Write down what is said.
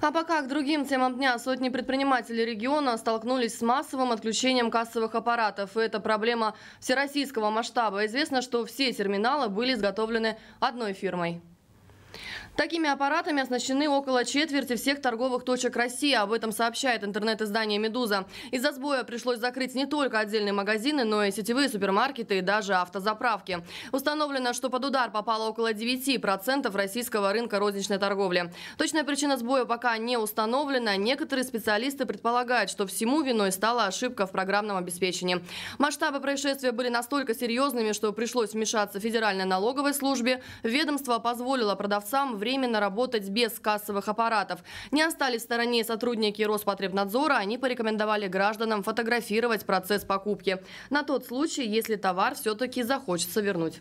А пока к другим темам дня сотни предпринимателей региона столкнулись с массовым отключением кассовых аппаратов. И это проблема всероссийского масштаба. Известно, что все терминалы были изготовлены одной фирмой. Такими аппаратами оснащены около четверти всех торговых точек России. Об этом сообщает интернет-издание «Медуза». Из-за сбоя пришлось закрыть не только отдельные магазины, но и сетевые супермаркеты и даже автозаправки. Установлено, что под удар попало около 9% российского рынка розничной торговли. Точная причина сбоя пока не установлена. Некоторые специалисты предполагают, что всему виной стала ошибка в программном обеспечении. Масштабы происшествия были настолько серьезными, что пришлось вмешаться Федеральной налоговой службе. Ведомство позволило продавцам временно работать без кассовых аппаратов. Не остались в стороне сотрудники Роспотребнадзора. Они порекомендовали гражданам фотографировать процесс покупки. На тот случай, если товар все-таки захочется вернуть.